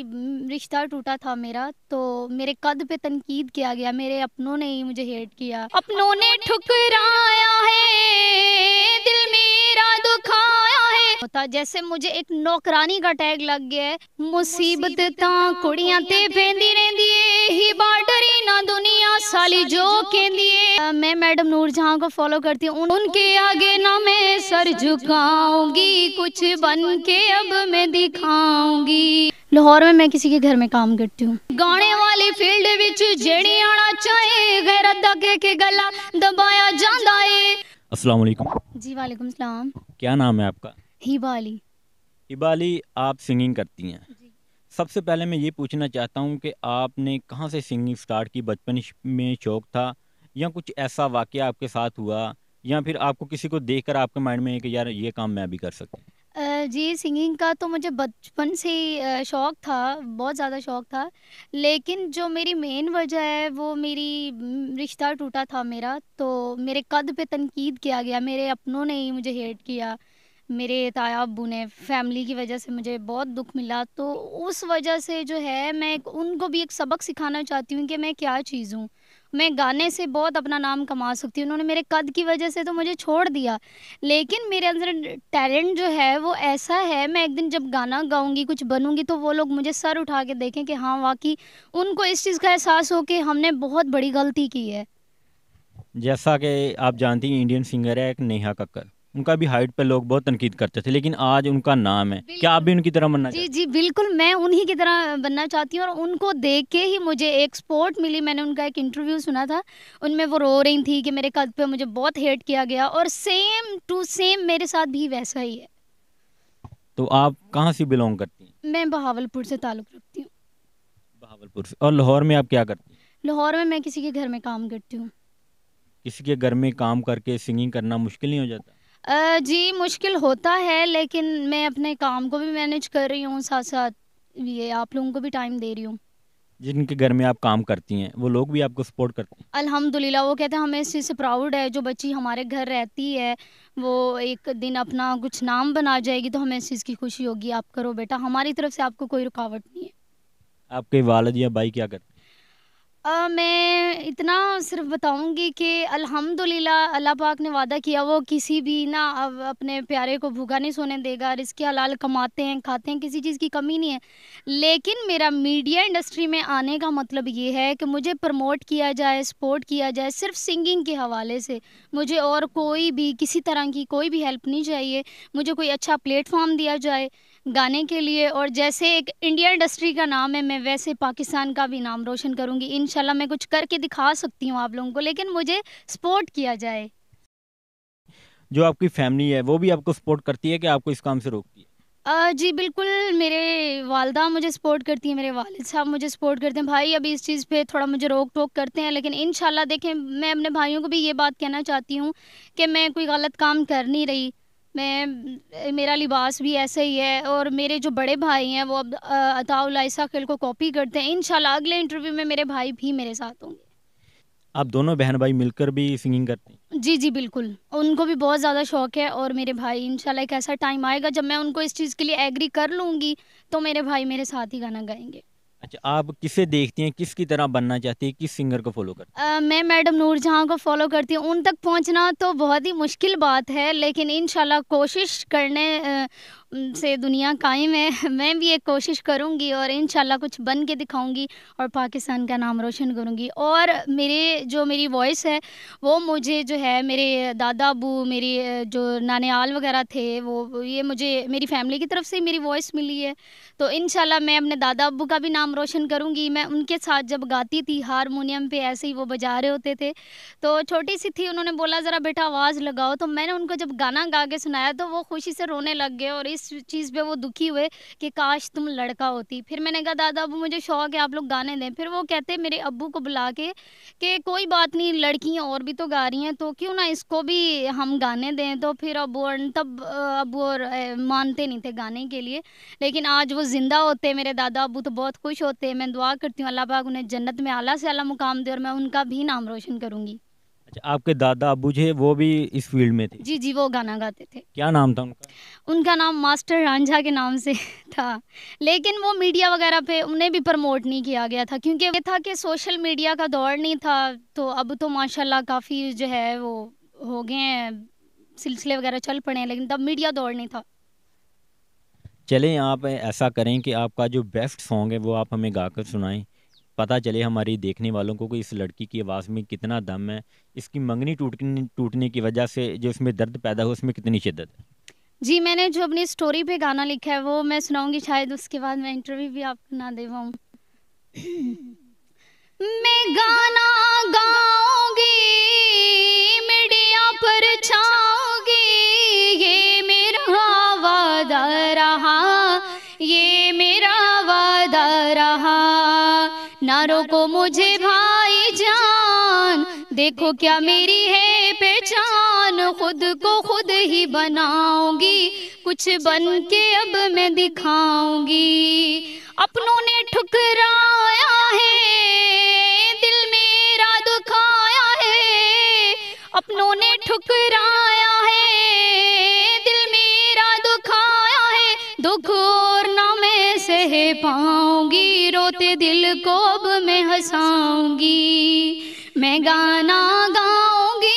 रिश्ता टूटा था मेरा तो मेरे कद पे तनकीद किया गया मेरे अपनों ने ही मुझे हेट किया अपनों ने ठुकराया है दिल मेरा दुखाया है होता जैसे मुझे एक नौकरानी का टैग लग गया है मुसीबत ता कुड़ियां ते फेंदी रहंदी है ही बाडरी ना दुनिया साली जो के है मैं मैडम नूर जहां को फॉलो करती हूँ उनके आगे ना मैं सर झुकाऊंगी कुछ बन के अब मैं दिखाऊंगी लाहौर में मैं किसी के घर में काम करती हूँ गाने वाले फील्ड ਵਿੱਚ ਜਿਹੜੀ ਆਣਾ ਚਾਹੇ ਗੈਰਤ अस्सलाम वालेकुम जी वालेकुम सलाम क्या नाम है आपका हिबाली हिबाली आप सिंगिंग करती हैं सबसे पहले मैं ये पूछना चाहता हूँ कि आपने कहाँ से सिंगिंग स्टार्ट की बचपन में शौक था या कुछ ऐसा वाक़ आपके साथ हुआ या फिर आपको किसी को देखकर आपके माइंड में कि यार ये काम मैं भी कर सकती हूँ जी सिंगिंग का तो मुझे बचपन से ही शौक़ था बहुत ज़्यादा शौक़ था लेकिन जो मेरी मेन वजह है वो मेरी रिश्ता टूटा था मेरा तो मेरे कद पे तनकीद किया गया मेरे अपनों ने ही मुझे हेट किया मेरे ताया अबू ने फैमिली की वजह से मुझे बहुत दुख मिला तो उस वजह से जो है मैं उनको भी एक सबक सिखाना चाहती हूँ कि मैं क्या चीज़ हूँ मैं गाने से बहुत अपना नाम कमा सकती हूँ उन्होंने मेरे कद की वजह से तो मुझे छोड़ दिया लेकिन मेरे अंदर टैलेंट जो है वो ऐसा है मैं एक दिन जब गाना गाऊँगी कुछ बनूँगी तो वो लोग मुझे सर उठा के देखें कि हाँ वाकई उनको इस चीज़ का एहसास हो कि हमने बहुत बड़ी गलती की है जैसा कि आप जानती हैं इंडियन सिंगर है एक नेहा कक्कर उनका भी हाइट पर लोग बहुत तनकीद करते थे लेकिन आज उनका नाम है क्या आप भी उनकी तरह बनना जी जी बिल्कुल मैं उन्हीं की तरह बनना चाहती हूँ और उनको देख के ही मुझे एक सपोर्ट मिली मैंने उनका एक इंटरव्यू सुना था उनमें वो रो रही थी कि मेरे कद पे मुझे बहुत हेट किया गया और सेम टू सेम मेरे साथ भी वैसा ही है तो आप कहाँ से बिलोंग करती हैं मैं बहावलपुर से ताल्लुक़ रखती हूँ बहावलपुर से और लाहौर में आप क्या करती हैं लाहौर में मैं किसी के घर में काम करती हूँ किसी के घर में काम करके सिंगिंग करना मुश्किल नहीं हो जाता जी मुश्किल होता है लेकिन मैं अपने काम को भी मैनेज कर रही हूँ साथ साथ ये आप लोगों को भी टाइम दे रही हूँ जिनके घर में आप काम करती हैं वो लोग भी आपको सपोर्ट करते हैं अल्हम्दुलिल्लाह वो कहते हैं हमें इस चीज़ से प्राउड है जो बच्ची हमारे घर रहती है वो एक दिन अपना कुछ नाम बना जाएगी तो हमें इस चीज़ की खुशी होगी आप करो बेटा हमारी तरफ से आपको कोई रुकावट नहीं है आपके वालद या भाई क्या करते हैं मैं इतना सिर्फ बताऊंगी कि अल्हम्दुलिल्लाह अल्लाह पाक ने वादा किया वो किसी भी ना अब अपने प्यारे को भूखा नहीं सोने देगा और इसके हलाल कमाते हैं खाते हैं किसी चीज़ की कमी नहीं है लेकिन मेरा मीडिया इंडस्ट्री में आने का मतलब ये है कि मुझे प्रमोट किया जाए सपोर्ट किया जाए सिर्फ सिंगिंग के हवाले से मुझे और कोई भी किसी तरह की कोई भी हेल्प नहीं चाहिए मुझे कोई अच्छा प्लेटफॉर्म दिया जाए गाने के लिए और जैसे एक इंडिया इंडस्ट्री का नाम है मैं वैसे पाकिस्तान का भी नाम रोशन करूँगी इन मैं कुछ करके दिखा सकती हूँ आप लोगों को लेकिन मुझे सपोर्ट किया जाए जो आपकी फैमिली है वो भी आपको सपोर्ट करती है कि आपको इस काम से रोकती है आ, जी बिल्कुल मेरे वालदा मुझे सपोर्ट करती हैं मेरे वालिद साहब मुझे सपोर्ट करते हैं भाई अभी इस चीज़ पे थोड़ा मुझे रोक टोक करते हैं लेकिन इन देखें मैं अपने भाइयों को भी ये बात कहना चाहती हूँ कि मैं कोई गलत काम कर नहीं रही मैं मेरा लिबास भी ऐसा ही है और मेरे जो बड़े भाई हैं वो अब अताउलासाखिल को कॉपी करते हैं इन अगले इंटरव्यू में मेरे भाई भी मेरे साथ होंगे आप दोनों बहन भाई मिलकर भी सिंगिंग करते हैं जी जी बिल्कुल उनको भी बहुत ज़्यादा शौक है और मेरे भाई इनशाला एक ऐसा टाइम आएगा जब मैं उनको इस चीज़ के लिए एग्री कर लूँगी तो मेरे भाई मेरे साथ ही गाना गाएंगे अच्छा आप किसे देखती हैं किसकी तरह बनना चाहती हैं किस सिंगर को फॉलो करती हैं मैं मैडम नूर जहाँ को फॉलो करती हूँ उन तक पहुँचना तो बहुत ही मुश्किल बात है लेकिन इन कोशिश करने से दुनिया कायम है मैं भी एक कोशिश करूँगी और इन कुछ बन के दिखाऊँगी और पाकिस्तान का नाम रोशन करूँगी और मेरे जो मेरी वॉइस है वो मुझे जो है मेरे दादा अबू मेरे जो नानियाल वगैरह थे वो ये मुझे मेरी फैमिली की तरफ से मेरी वॉइस मिली है तो इन मैं अपने दादा अबू का भी नाम रोशन करूँगी मैं उनके साथ जब गाती थी हारमोनियम पे ऐसे ही वो बजा रहे होते थे तो छोटी सी थी उन्होंने बोला ज़रा बेटा आवाज़ लगाओ तो मैंने उनको जब गाना गा के सुनाया तो वो खुशी से रोने लग गए और इस इस चीज़ पे वो दुखी हुए कि काश तुम लड़का होती फिर मैंने कहा दादा अब मुझे शौक है आप लोग गाने दें फिर वो कहते मेरे अबू को बुला के कि कोई बात नहीं लड़कियाँ और भी तो गा रही हैं तो क्यों ना इसको भी हम गाने दें तो फिर अबू तब अबू और मानते नहीं थे गाने के लिए लेकिन आज वो ज़िंदा होते मेरे दादा अबू तो बहुत खुश होते मैं दुआ करती हूँ अल्लाह पाक उन्हें जन्नत में आला से आला मुकाम दे और मैं उनका भी नाम रोशन करूँगी अच्छा आपके दादा अबू जी वो भी इस फील्ड में थे जी जी वो गाना गाते थे क्या नाम था उनका उनका नाम मास्टर रांझा के नाम से था लेकिन वो मीडिया वगैरह पे उन्हें भी प्रमोट नहीं किया गया था क्योंकि ये था कि सोशल मीडिया का दौर नहीं था तो अब तो माशाल्लाह काफ़ी जो है वो हो गए हैं सिलसिले वगैरह चल पड़े हैं लेकिन तब मीडिया दौर नहीं था चलें आप ऐसा करें कि आपका जो बेस्ट सॉन्ग है वो आप हमें गाकर सुनाएं पता चले हमारी देखने वालों को कि इस लड़की की आवाज़ में कितना दम है इसकी मंगनी टूटने टूटने की वजह से जो इसमें दर्द पैदा हो उसमें कितनी शिद्दत है जी मैंने जो अपनी स्टोरी पे गाना लिखा है वो मैं सुनाऊंगी शायद उसके बाद मैं इंटरव्यू भी आपको ना दे पाऊँ मैं गाना गाऊंगी मीडिया पर छा देखो क्या मेरी है पहचान खुद को खुद ही बनाऊंगी कुछ बन के अब मैं दिखाऊंगी अपनों ने ठुकराया है दिल मेरा दुखाया है अपनों ने ठुकराया है दिल मेरा दुखाया है दुख और ना मैं सह पाऊंगी रोते दिल को अब मैं हंसाऊंगी मैं गाना गाऊंगी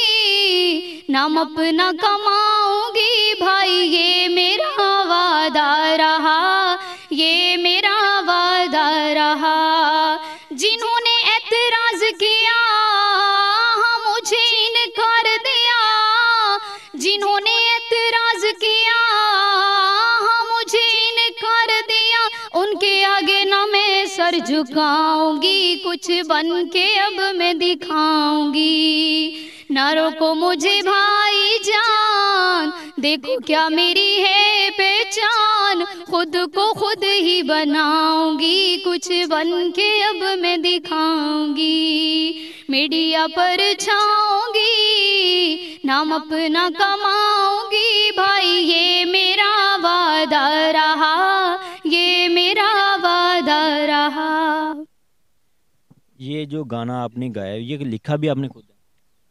नाम अपना कमाऊंगी भाई ये मेरा वादा रहा ये मेरा वादा रहा झुकाऊंगी कुछ बन के अब मैं दिखाऊंगी नारो को मुझे भाई जान देखो क्या मेरी है पहचान खुद को खुद ही बनाऊंगी कुछ बन के अब मैं दिखाऊंगी मीडिया पर छाऊंगी नाम अपना कमाऊंगी भाई ये मेरा वादा रहा ये जो गाना आपने गाया ये लिखा भी आपने खुद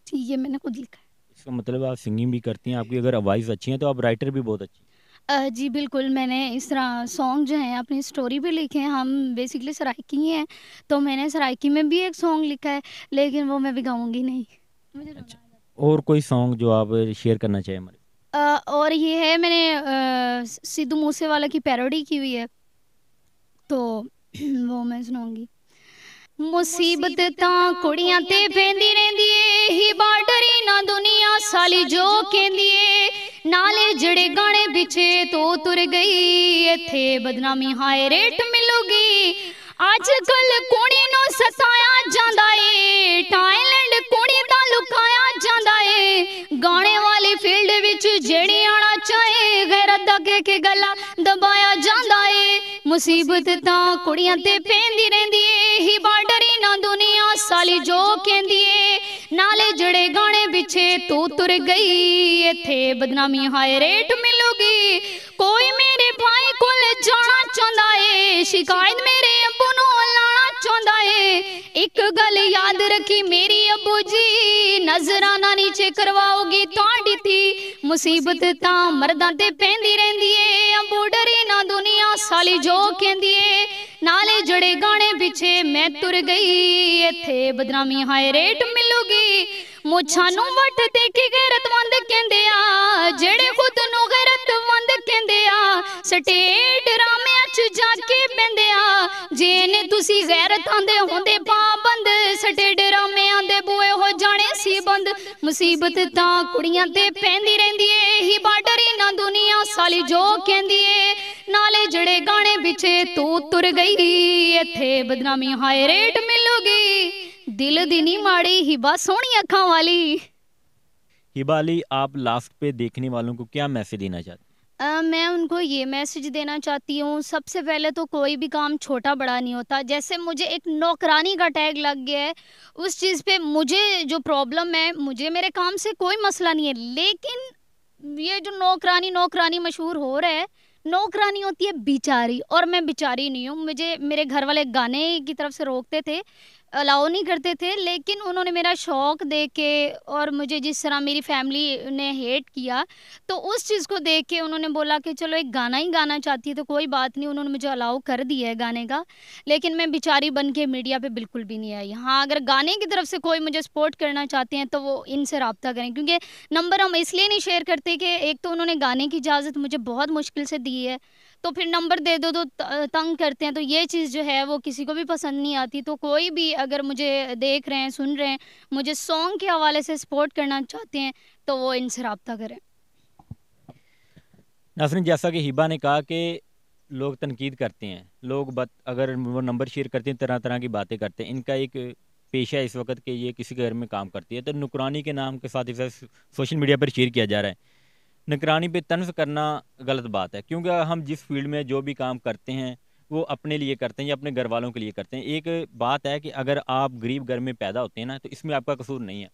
जी ये मैंने खुद लिखा है इसका मतलब आप सिंगिंग भी करती हैं आपकी अगर आवाज़ अच्छी है तो आप राइटर भी बहुत अच्छी हैं जी बिल्कुल मैंने इस तरह सॉन्ग जो है अपनी स्टोरी भी लिखे हैं हम बेसिकली सरायकी हैं तो मैंने सरायकी में भी एक सॉन्ग लिखा है लेकिन वो मैं भी गाऊँगी नहीं अच्छा और कोई सॉन्ग जो आप शेयर करना चाहें हमारे और ये है मैंने सिद्धू मूसे वाला की पैरोडी की हुई है तो वो मैं सुनाऊंगी ਮੁਸੀਬਤ ਤਾਂ ਕੁੜੀਆਂ ਤੇ ਪੈਂਦੀ ਰਹਿੰਦੀ ਏ ਹੀ ਬਾਡਰੀ ਨਾ ਦੁਨੀਆ ਸਾਲੀ ਜੋ ਕਹਿੰਦੀ ਏ ਨਾਲੇ ਜਿਹੜੇ ਗਾਣੇ ਪਿੱਛੇ ਤੋ ਤੁਰ ਗਈ ਇੱਥੇ ਬਦਨਾਮੀ ਹਾਏ ਰੇਟ ਮਿਲੂਗੀ ਅੱਜ ਕੱਲ ਕੋਣੀ ਮੁਸੀਬਤ ਤਾਂ ਕੁੜੀਆਂ ਤੇ ਪੈਂਦੀ ਰਹਿੰਦੀ ਏ ਹੀ ਬਾਰਡਰੀ ਨਾ ਦੁਨੀਆ ਸਾਲੀ ਜੋ ਕਹਿੰਦੀ ਏ ਨਾਲੇ ਜੜੇ ਗਾਣੇ ਪਿੱਛੇ ਤੂੰ ਤੁਰ ਗਈ ਇੱਥੇ ਬਦਨਾਮੀ ਹਾਏ ਰੇਟ ਮਿਲੂਗੀ ਕੋਈ ਮੇਰੇ ਭਾਈ ਕੋਲ ਜਾਣਾ ਚਾਹੁੰਦਾ ਏ ਸ਼ਿਕਾਇਤ ਮੇਰੇ ਅੱਬੂ ਨੂੰ ਲਾਣਾ ਚਾਹੁੰਦਾ ਏ ਇੱਕ ਗੱਲ ਯਾਦ ਰੱਖੀ ਮੇਰੀ ਅੱਬੂ ਜੀ ਨਜ਼ਰਾਂ ਨਾ ਨੀਚੇ ਕਰਵਾਓਗੀ ਤੁਹਾਡੀ ਤੀ ਮੁਸੀਬਤ ਤਾਂ ਮਰਦਾਂ ਤੇ ਪੈਂਦੀ ਰਹਿੰਦੀ ਏ ਅੰਬੂ ਡਰੀ ਸਾਲੀ ਜੋ ਕਹਿੰਦੀ ਏ ਨਾਲੇ ਜੜੇ ਗਾਣੇ ਪਿੱਛੇ ਮੈਂ ਤੁਰ ਗਈ ਇੱਥੇ ਬਦਨਾਮੀ ਹਾਏ ਰੇਟ ਮਿਲੂਗੀ ਮੁੱਛਾਂ ਨੂੰ ਵੱਟ ਤੇ ਕੀ ਗੈਰਤਵੰਦ ਕਹਿੰਦੇ ਆ ਜਿਹੜੇ ਖੁਦ ਨੂੰ ਗੈਰਤਵੰਦ ਕਹਿੰਦੇ ਆ ਸਟੇਟ ਰਾਮਿਆਂ 'ਚ ਜਾ ਕੇ ਬੰਦੇ ਆ ਜੇ ਨੇ ਤੁਸੀਂ ਗੈਰਤਾਂ ਦੇ ਹੁੰਦੇ ਪਾਬੰਦ ਸਟੇਟ ਰਾਮਿਆਂ ਦੇ ਬੂਏ ਹੋ ਜਾਣੇ ਸੀ ਬੰਦ ਮੁਸੀਬਤ ਤਾਂ ਕੁੜੀਆਂ ਤੇ ਪੈਂਦੀ ਰਹਿੰਦੀ ਏ ਹੀ ਬਾਰਡਰ ਇਹਨਾਂ ਦੁਨੀਆ ਸਾਲੀ ਜੋ ਕਹਿੰਦੀ ਏ ਨਾਲੇ ਜਿਹੜੇ ਗਾਣੇ ਪਿੱਛੇ ਤੂੰ ਤੁਰ ਗਈ ਇੱਥੇ ਬਦਨਾਮੀ ਹਾਈ ਰੇਟ ਮਿਲੂਗੀ ਦਿਲ ਦੀ ਨਹੀਂ ਮਾੜੀ ਹਿਬਾ ਸੋਹਣੀ ਅੱਖਾਂ ਵਾਲੀ हिबा अली आप लास्ट पे देखने वालों को क्या मैसेज देना चाहते Uh, मैं उनको ये मैसेज देना चाहती हूँ सबसे पहले तो कोई भी काम छोटा बड़ा नहीं होता जैसे मुझे एक नौकरानी का टैग लग गया है उस चीज़ पे मुझे जो प्रॉब्लम है मुझे मेरे काम से कोई मसला नहीं है लेकिन ये जो नौकरानी नौकरानी मशहूर हो रहा है नौकरानी होती है बिचारी और मैं बिचारी नहीं हूँ मुझे मेरे घर वाले गाने की तरफ से रोकते थे अलाउ नहीं करते थे लेकिन उन्होंने मेरा शौक़ देख के और मुझे जिस तरह मेरी फैमिली ने हेट किया तो उस चीज़ को देख के उन्होंने बोला कि चलो एक गाना ही गाना चाहती है तो कोई बात नहीं उन्होंने मुझे अलाउ कर दिया है गाने का लेकिन मैं बेचारी बन के मीडिया पर बिल्कुल भी नहीं आई हाँ अगर गाने की तरफ से कोई मुझे सपोर्ट करना चाहते हैं तो वो इनसे रबता करें क्योंकि नंबर हम इसलिए नहीं शेयर करते कि एक तो उन्होंने गाने की इजाज़त मुझे बहुत मुश्किल से दी है तो फिर नंबर दे दो तो तंग करते हैं तो ये चीज़ जो है वो किसी को भी पसंद नहीं आती तो कोई भी अगर मुझे देख रहे हैं सुन रहे हैं मुझे सॉन्ग के हवाले से सपोर्ट करना चाहते हैं तो वो इनसे रबता करें नासरीन जैसा कि हिबा ने कहा कि लोग तनकीद करते हैं लोग बत, अगर वो नंबर शेयर करते हैं तरह तरह की बातें करते हैं इनका एक पेशा इस वक्त कि ये किसी के घर में काम करती है तो नुकरानी के नाम के साथ इसे सोशल मीडिया पर शेयर किया जा रहा है निगरानी पे तनफ करना गलत बात है क्योंकि हम जिस फील्ड में जो भी काम करते हैं वो अपने लिए करते हैं या अपने घर वालों के लिए करते हैं एक बात है कि अगर आप गरीब घर में पैदा होते हैं ना तो इसमें आपका कसूर नहीं है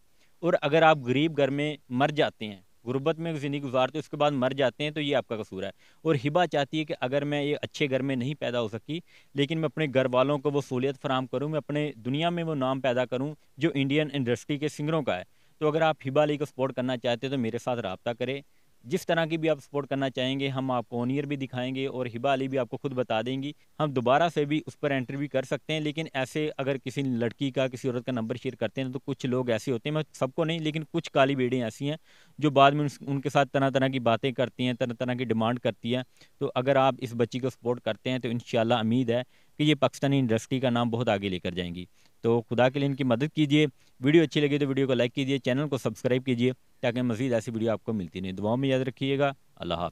और अगर आप गरीब घर में मर जाते हैं गुर्बत में ज़िंदगी गुजारते उसके बाद मर जाते हैं तो ये आपका कसूर है और हिबा चाहती है कि अगर मैं ये अच्छे घर में नहीं पैदा हो सकी लेकिन मैं अपने घर वालों को वो सहूलियत फराम करूँ मैं अपने दुनिया में वो नाम पैदा करूँ जो इंडियन इंडस्ट्री के सिंगरों का है तो अगर आप हिबा अली को सपोर्ट करना चाहते हैं तो मेरे साथ रबता करें जिस तरह की भी आप सपोर्ट करना चाहेंगे हम आपको ओनियर भी दिखाएंगे और हिबा अली भी आपको खुद बता देंगी हम दोबारा से भी उस पर एंट्री भी कर सकते हैं लेकिन ऐसे अगर किसी लड़की का किसी औरत का नंबर शेयर करते हैं तो कुछ लोग ऐसे होते हैं मैं सबको नहीं लेकिन कुछ काली बेड़ियाँ ऐसी हैं जो बाद में उनके साथ तरह तरह की बातें करती हैं तरह तरह की डिमांड करती हैं तो अगर आप इस बच्ची को सपोर्ट करते हैं तो इन उम्मीद है कि ये पाकिस्तानी इंडस्ट्री का नाम बहुत आगे लेकर जाएंगी तो खुदा के लिए इनकी मदद कीजिए वीडियो अच्छी लगी तो वीडियो को लाइक कीजिए चैनल को सब्सक्राइब कीजिए ताकि मजीद ऐसी वीडियो आपको मिलती नहीं दुआओं में याद रखिएगा अल्लाह